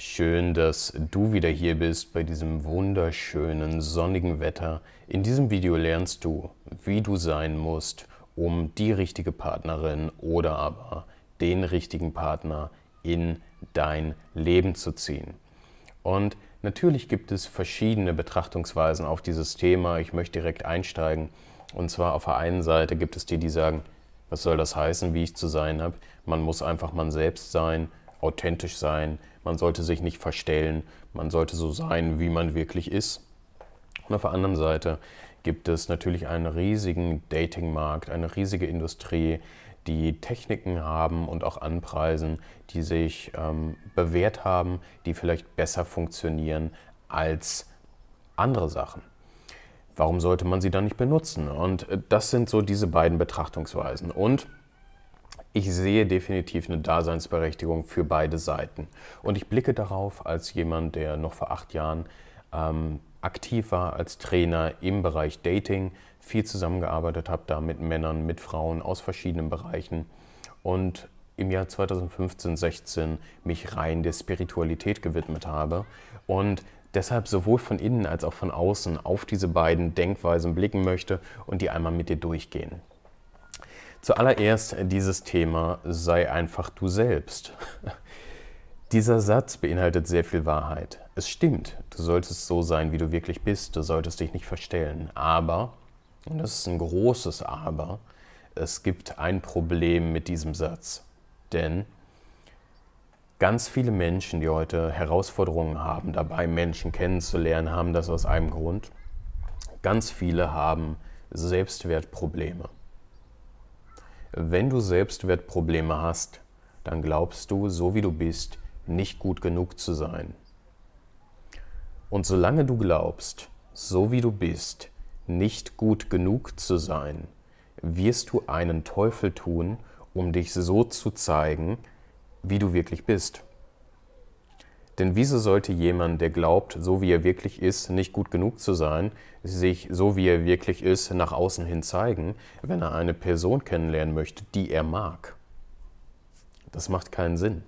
Schön, dass du wieder hier bist bei diesem wunderschönen sonnigen Wetter. In diesem Video lernst du, wie du sein musst, um die richtige Partnerin oder aber den richtigen Partner in dein Leben zu ziehen. Und natürlich gibt es verschiedene Betrachtungsweisen auf dieses Thema. Ich möchte direkt einsteigen. Und zwar auf der einen Seite gibt es die, die sagen, was soll das heißen, wie ich zu sein habe? Man muss einfach man selbst sein authentisch sein, man sollte sich nicht verstellen, man sollte so sein, wie man wirklich ist. Und auf der anderen Seite gibt es natürlich einen riesigen Datingmarkt, eine riesige Industrie, die Techniken haben und auch anpreisen, die sich ähm, bewährt haben, die vielleicht besser funktionieren als andere Sachen. Warum sollte man sie dann nicht benutzen? Und äh, das sind so diese beiden Betrachtungsweisen. Und ich sehe definitiv eine Daseinsberechtigung für beide Seiten. Und ich blicke darauf als jemand, der noch vor acht Jahren ähm, aktiv war als Trainer im Bereich Dating, viel zusammengearbeitet habe da mit Männern, mit Frauen aus verschiedenen Bereichen und im Jahr 2015, 16 mich rein der Spiritualität gewidmet habe und deshalb sowohl von innen als auch von außen auf diese beiden Denkweisen blicken möchte und die einmal mit dir durchgehen. Zuallererst dieses Thema, sei einfach du selbst. Dieser Satz beinhaltet sehr viel Wahrheit. Es stimmt, du solltest so sein, wie du wirklich bist, du solltest dich nicht verstellen. Aber, und das ist ein großes Aber, es gibt ein Problem mit diesem Satz. Denn ganz viele Menschen, die heute Herausforderungen haben, dabei Menschen kennenzulernen, haben das aus einem Grund. Ganz viele haben Selbstwertprobleme. Wenn du Selbstwertprobleme hast, dann glaubst du, so wie du bist, nicht gut genug zu sein. Und solange du glaubst, so wie du bist, nicht gut genug zu sein, wirst du einen Teufel tun, um dich so zu zeigen, wie du wirklich bist. Denn wieso sollte jemand, der glaubt, so wie er wirklich ist, nicht gut genug zu sein, sich so wie er wirklich ist nach außen hin zeigen, wenn er eine Person kennenlernen möchte, die er mag? Das macht keinen Sinn.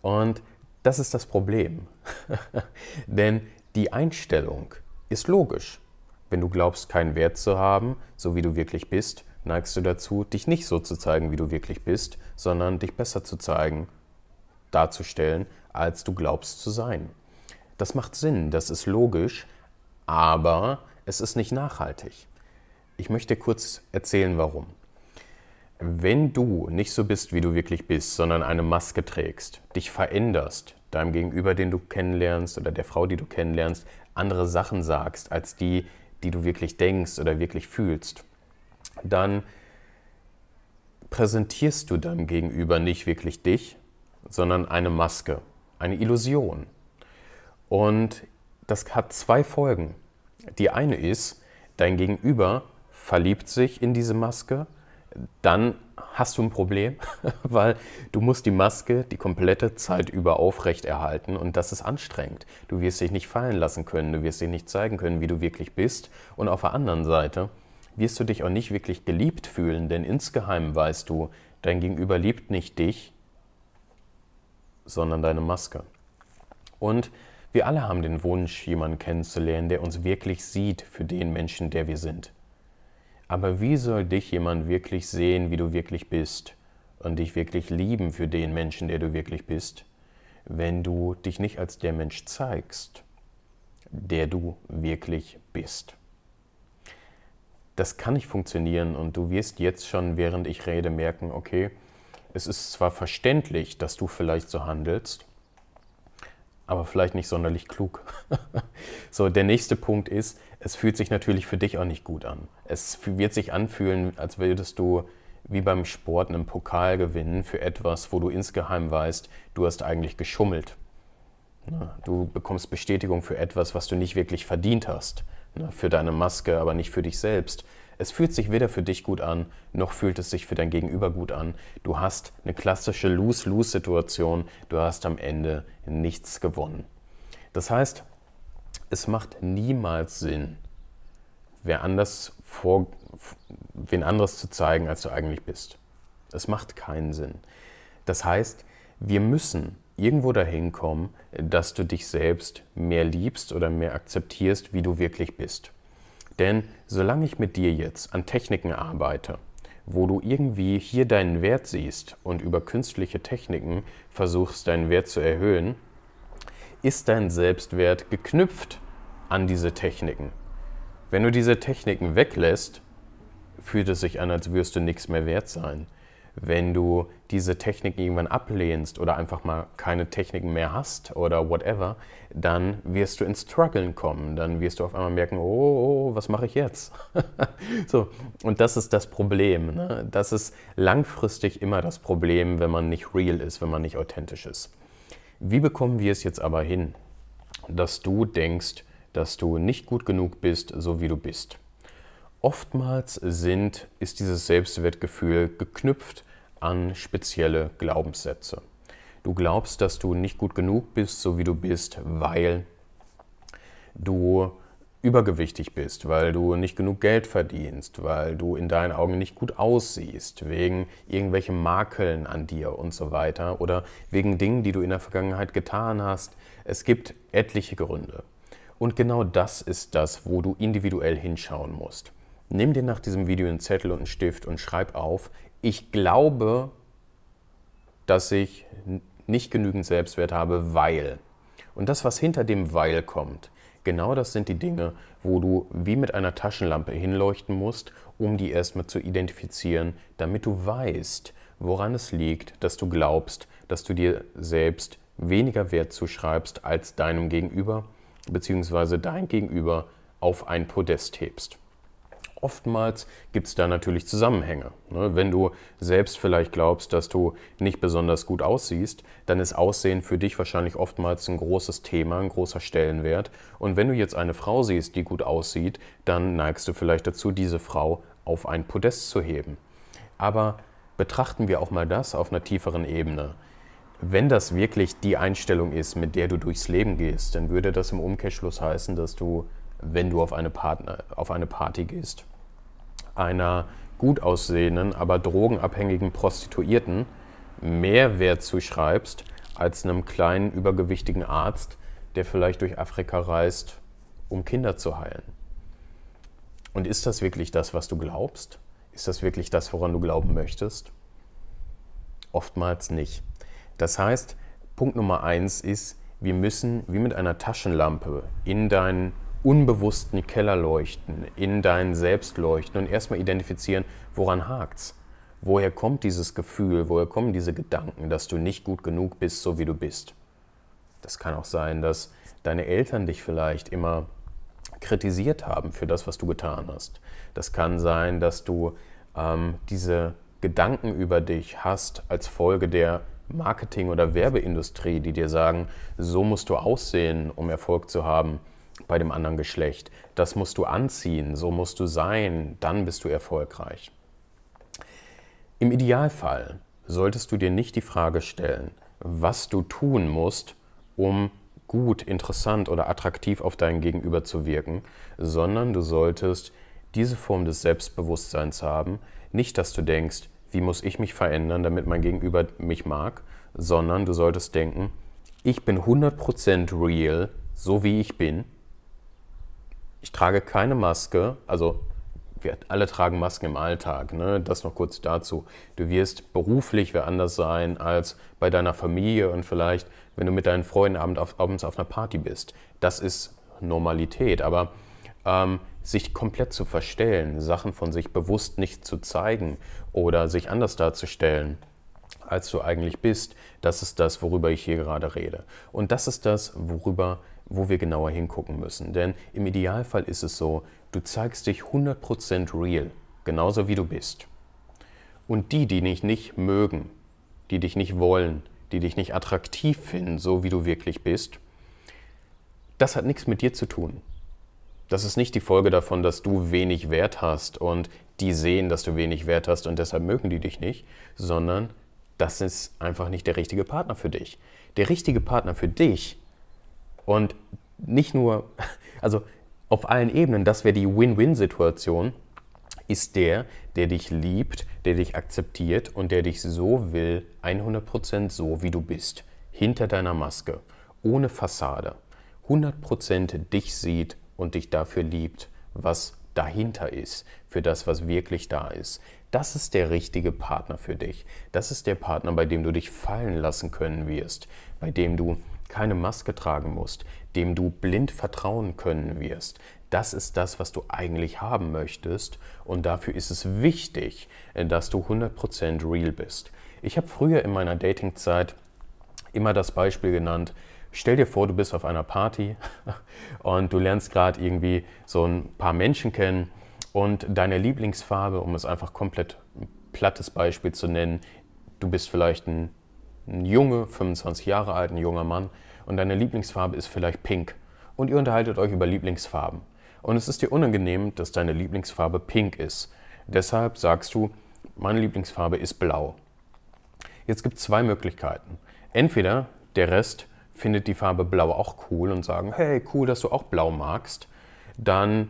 Und das ist das Problem. Denn die Einstellung ist logisch. Wenn du glaubst, keinen Wert zu haben, so wie du wirklich bist, neigst du dazu, dich nicht so zu zeigen, wie du wirklich bist, sondern dich besser zu zeigen darzustellen, als du glaubst zu sein. Das macht Sinn, das ist logisch, aber es ist nicht nachhaltig. Ich möchte kurz erzählen, warum. Wenn du nicht so bist, wie du wirklich bist, sondern eine Maske trägst, dich veränderst, deinem Gegenüber, den du kennenlernst oder der Frau, die du kennenlernst, andere Sachen sagst als die, die du wirklich denkst oder wirklich fühlst, dann präsentierst du deinem Gegenüber nicht wirklich dich, sondern eine Maske, eine Illusion. Und das hat zwei Folgen. Die eine ist, dein Gegenüber verliebt sich in diese Maske, dann hast du ein Problem, weil du musst die Maske die komplette Zeit über aufrechterhalten und das ist anstrengend. Du wirst dich nicht fallen lassen können, du wirst dich nicht zeigen können, wie du wirklich bist. Und auf der anderen Seite wirst du dich auch nicht wirklich geliebt fühlen, denn insgeheim weißt du, dein Gegenüber liebt nicht dich, sondern deine Maske. Und wir alle haben den Wunsch, jemanden kennenzulernen, der uns wirklich sieht für den Menschen, der wir sind. Aber wie soll dich jemand wirklich sehen, wie du wirklich bist und dich wirklich lieben für den Menschen, der du wirklich bist, wenn du dich nicht als der Mensch zeigst, der du wirklich bist? Das kann nicht funktionieren und du wirst jetzt schon, während ich rede, merken, okay, es ist zwar verständlich, dass du vielleicht so handelst, aber vielleicht nicht sonderlich klug. so, der nächste Punkt ist, es fühlt sich natürlich für dich auch nicht gut an. Es wird sich anfühlen, als würdest du wie beim Sport einen Pokal gewinnen für etwas, wo du insgeheim weißt, du hast eigentlich geschummelt. Du bekommst Bestätigung für etwas, was du nicht wirklich verdient hast. Für deine Maske, aber nicht für dich selbst. Es fühlt sich weder für dich gut an, noch fühlt es sich für dein Gegenüber gut an. Du hast eine klassische Lose-Lose-Situation. Du hast am Ende nichts gewonnen. Das heißt, es macht niemals Sinn, wer anders vor, wen anderes zu zeigen, als du eigentlich bist. Es macht keinen Sinn. Das heißt, wir müssen irgendwo dahin kommen, dass du dich selbst mehr liebst oder mehr akzeptierst, wie du wirklich bist. Denn solange ich mit dir jetzt an Techniken arbeite, wo du irgendwie hier deinen Wert siehst und über künstliche Techniken versuchst, deinen Wert zu erhöhen, ist dein Selbstwert geknüpft an diese Techniken. Wenn du diese Techniken weglässt, fühlt es sich an, als würdest du nichts mehr wert sein wenn du diese Technik irgendwann ablehnst oder einfach mal keine Techniken mehr hast oder whatever, dann wirst du ins Struggeln kommen. Dann wirst du auf einmal merken, oh, oh, oh was mache ich jetzt? so, und das ist das Problem. Ne? Das ist langfristig immer das Problem, wenn man nicht real ist, wenn man nicht authentisch ist. Wie bekommen wir es jetzt aber hin, dass du denkst, dass du nicht gut genug bist, so wie du bist? Oftmals sind, ist dieses Selbstwertgefühl geknüpft an spezielle Glaubenssätze. Du glaubst, dass du nicht gut genug bist, so wie du bist, weil du übergewichtig bist, weil du nicht genug Geld verdienst, weil du in deinen Augen nicht gut aussiehst, wegen irgendwelchen Makeln an dir und so weiter oder wegen Dingen, die du in der Vergangenheit getan hast. Es gibt etliche Gründe. Und genau das ist das, wo du individuell hinschauen musst. Nimm dir nach diesem Video einen Zettel und einen Stift und schreib auf, ich glaube, dass ich nicht genügend Selbstwert habe, weil. Und das, was hinter dem weil kommt, genau das sind die Dinge, wo du wie mit einer Taschenlampe hinleuchten musst, um die erstmal zu identifizieren, damit du weißt, woran es liegt, dass du glaubst, dass du dir selbst weniger Wert zuschreibst als deinem Gegenüber, beziehungsweise dein Gegenüber auf ein Podest hebst. Oftmals gibt es da natürlich Zusammenhänge. Ne? Wenn du selbst vielleicht glaubst, dass du nicht besonders gut aussiehst, dann ist Aussehen für dich wahrscheinlich oftmals ein großes Thema, ein großer Stellenwert. Und wenn du jetzt eine Frau siehst, die gut aussieht, dann neigst du vielleicht dazu, diese Frau auf ein Podest zu heben. Aber betrachten wir auch mal das auf einer tieferen Ebene. Wenn das wirklich die Einstellung ist, mit der du durchs Leben gehst, dann würde das im Umkehrschluss heißen, dass du wenn du auf eine, Partner, auf eine Party gehst. Einer gut aussehenden, aber drogenabhängigen Prostituierten mehr Wert zuschreibst als einem kleinen, übergewichtigen Arzt, der vielleicht durch Afrika reist, um Kinder zu heilen. Und ist das wirklich das, was du glaubst? Ist das wirklich das, woran du glauben möchtest? Oftmals nicht. Das heißt, Punkt Nummer eins ist, wir müssen wie mit einer Taschenlampe in deinen unbewussten leuchten, in dein Selbst leuchten und erstmal identifizieren, woran hakt's? Woher kommt dieses Gefühl, woher kommen diese Gedanken, dass du nicht gut genug bist, so wie du bist? Das kann auch sein, dass deine Eltern dich vielleicht immer kritisiert haben für das, was du getan hast. Das kann sein, dass du ähm, diese Gedanken über dich hast als Folge der Marketing- oder Werbeindustrie, die dir sagen, so musst du aussehen, um Erfolg zu haben bei dem anderen Geschlecht. Das musst du anziehen, so musst du sein, dann bist du erfolgreich. Im Idealfall solltest du dir nicht die Frage stellen, was du tun musst, um gut, interessant oder attraktiv auf dein Gegenüber zu wirken, sondern du solltest diese Form des Selbstbewusstseins haben, nicht dass du denkst, wie muss ich mich verändern, damit mein Gegenüber mich mag, sondern du solltest denken, ich bin 100% real, so wie ich bin ich trage keine Maske, also wir alle tragen Masken im Alltag, ne? das noch kurz dazu. Du wirst beruflich wer anders sein als bei deiner Familie und vielleicht, wenn du mit deinen Freunden abends auf, abends auf einer Party bist. Das ist Normalität, aber ähm, sich komplett zu verstellen, Sachen von sich bewusst nicht zu zeigen oder sich anders darzustellen, als du eigentlich bist, das ist das, worüber ich hier gerade rede. Und das ist das, worüber ich wo wir genauer hingucken müssen. Denn im Idealfall ist es so, du zeigst dich 100% real, genauso wie du bist. Und die, die dich nicht mögen, die dich nicht wollen, die dich nicht attraktiv finden, so wie du wirklich bist, das hat nichts mit dir zu tun. Das ist nicht die Folge davon, dass du wenig Wert hast und die sehen, dass du wenig Wert hast und deshalb mögen die dich nicht, sondern das ist einfach nicht der richtige Partner für dich. Der richtige Partner für dich und nicht nur, also auf allen Ebenen, das wäre die Win-Win-Situation, ist der, der dich liebt, der dich akzeptiert und der dich so will, 100% so, wie du bist, hinter deiner Maske, ohne Fassade, 100% dich sieht und dich dafür liebt, was dahinter ist, für das, was wirklich da ist. Das ist der richtige Partner für dich. Das ist der Partner, bei dem du dich fallen lassen können wirst, bei dem du keine Maske tragen musst, dem du blind vertrauen können wirst. Das ist das, was du eigentlich haben möchtest und dafür ist es wichtig, dass du 100% real bist. Ich habe früher in meiner Datingzeit immer das Beispiel genannt, Stell dir vor, du bist auf einer Party und du lernst gerade irgendwie so ein paar Menschen kennen und deine Lieblingsfarbe, um es einfach komplett plattes Beispiel zu nennen, du bist vielleicht ein ein Junge, 25 Jahre alt, ein junger Mann und deine Lieblingsfarbe ist vielleicht pink und ihr unterhaltet euch über Lieblingsfarben. Und es ist dir unangenehm, dass deine Lieblingsfarbe pink ist. Deshalb sagst du, meine Lieblingsfarbe ist blau. Jetzt gibt es zwei Möglichkeiten. Entweder der Rest findet die Farbe blau auch cool und sagen, hey, cool, dass du auch blau magst. Dann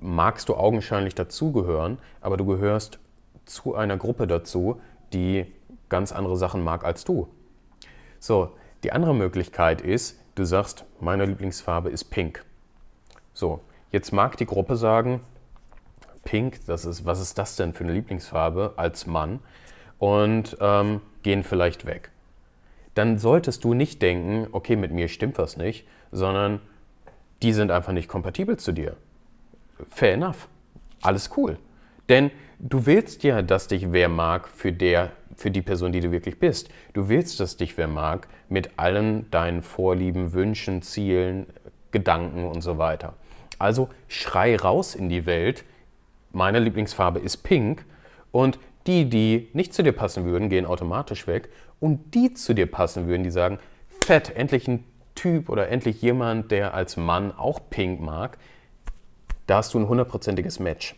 magst du augenscheinlich dazugehören, aber du gehörst zu einer Gruppe dazu, die ganz andere Sachen mag als du. So, die andere Möglichkeit ist, du sagst, meine Lieblingsfarbe ist Pink. So, jetzt mag die Gruppe sagen, Pink, das ist, was ist das denn für eine Lieblingsfarbe als Mann? Und ähm, gehen vielleicht weg. Dann solltest du nicht denken, okay, mit mir stimmt was nicht, sondern die sind einfach nicht kompatibel zu dir. Fair enough. Alles cool. Denn du willst ja, dass dich wer mag, für der für die Person, die du wirklich bist. Du willst, dass dich wer mag, mit allen deinen Vorlieben, Wünschen, Zielen, Gedanken und so weiter. Also schrei raus in die Welt. Meine Lieblingsfarbe ist Pink. Und die, die nicht zu dir passen würden, gehen automatisch weg. Und die zu dir passen würden, die sagen, fett, endlich ein Typ oder endlich jemand, der als Mann auch Pink mag, da hast du ein hundertprozentiges Match.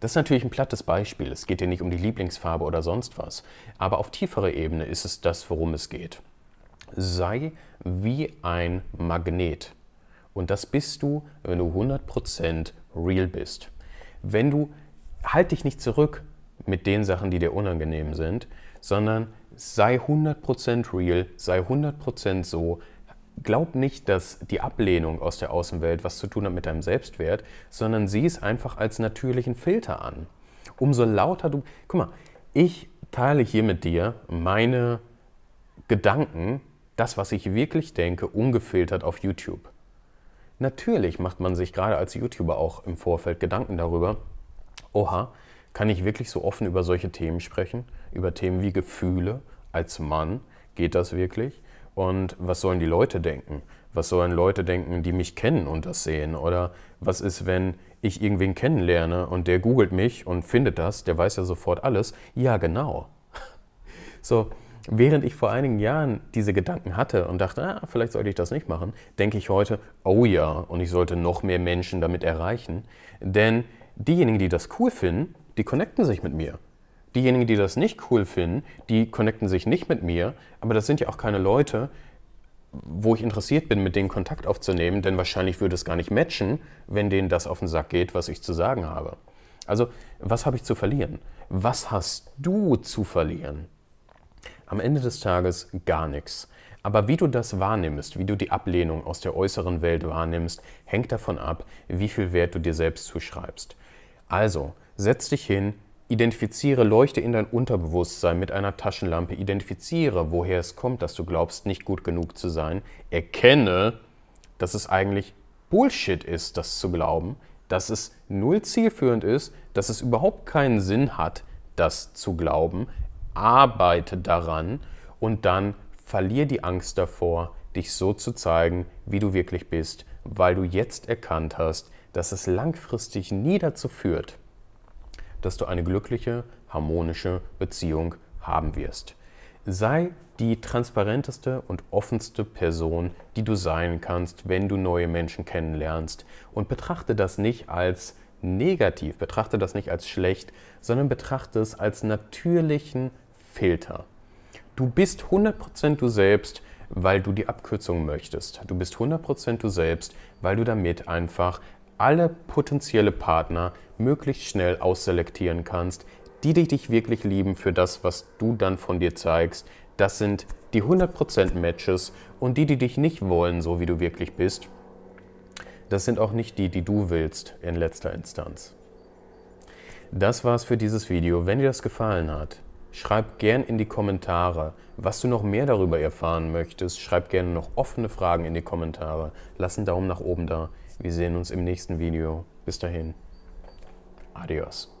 Das ist natürlich ein plattes Beispiel. Es geht hier nicht um die Lieblingsfarbe oder sonst was. Aber auf tieferer Ebene ist es das, worum es geht. Sei wie ein Magnet. Und das bist du, wenn du 100% real bist. Wenn du, halt dich nicht zurück mit den Sachen, die dir unangenehm sind, sondern sei 100% real, sei 100% so, glaub nicht, dass die Ablehnung aus der Außenwelt was zu tun hat mit deinem Selbstwert, sondern sieh es einfach als natürlichen Filter an. Umso lauter du. Guck mal, ich teile hier mit dir meine Gedanken, das, was ich wirklich denke, ungefiltert auf YouTube. Natürlich macht man sich gerade als YouTuber auch im Vorfeld Gedanken darüber, oha, kann ich wirklich so offen über solche Themen sprechen? Über Themen wie Gefühle als Mann? Geht das wirklich? Und was sollen die Leute denken? Was sollen Leute denken, die mich kennen und das sehen? Oder was ist, wenn ich irgendwen kennenlerne und der googelt mich und findet das, der weiß ja sofort alles? Ja, genau. So, während ich vor einigen Jahren diese Gedanken hatte und dachte, ah, vielleicht sollte ich das nicht machen, denke ich heute, oh ja, und ich sollte noch mehr Menschen damit erreichen. Denn diejenigen, die das cool finden, die connecten sich mit mir. Diejenigen, die das nicht cool finden, die connecten sich nicht mit mir, aber das sind ja auch keine Leute, wo ich interessiert bin, mit denen Kontakt aufzunehmen, denn wahrscheinlich würde es gar nicht matchen, wenn denen das auf den Sack geht, was ich zu sagen habe. Also, was habe ich zu verlieren? Was hast du zu verlieren? Am Ende des Tages gar nichts. Aber wie du das wahrnimmst, wie du die Ablehnung aus der äußeren Welt wahrnimmst, hängt davon ab, wie viel Wert du dir selbst zuschreibst. Also, setz dich hin, Identifiziere, leuchte in dein Unterbewusstsein mit einer Taschenlampe. Identifiziere, woher es kommt, dass du glaubst, nicht gut genug zu sein. Erkenne, dass es eigentlich Bullshit ist, das zu glauben, dass es null zielführend ist, dass es überhaupt keinen Sinn hat, das zu glauben. Arbeite daran und dann verlier die Angst davor, dich so zu zeigen, wie du wirklich bist, weil du jetzt erkannt hast, dass es langfristig nie dazu führt, dass du eine glückliche, harmonische Beziehung haben wirst. Sei die transparenteste und offenste Person, die du sein kannst, wenn du neue Menschen kennenlernst. Und betrachte das nicht als negativ, betrachte das nicht als schlecht, sondern betrachte es als natürlichen Filter. Du bist 100% du selbst, weil du die Abkürzung möchtest. Du bist 100% du selbst, weil du damit einfach alle potenzielle Partner möglichst schnell ausselektieren kannst, die dich wirklich lieben für das, was du dann von dir zeigst. Das sind die 100% Matches und die, die dich nicht wollen, so wie du wirklich bist, das sind auch nicht die, die du willst in letzter Instanz. Das war's für dieses Video. Wenn dir das gefallen hat, schreib gern in die Kommentare, was du noch mehr darüber erfahren möchtest. Schreib gerne noch offene Fragen in die Kommentare. Lass einen Daumen nach oben da. Wir sehen uns im nächsten Video. Bis dahin. Adios.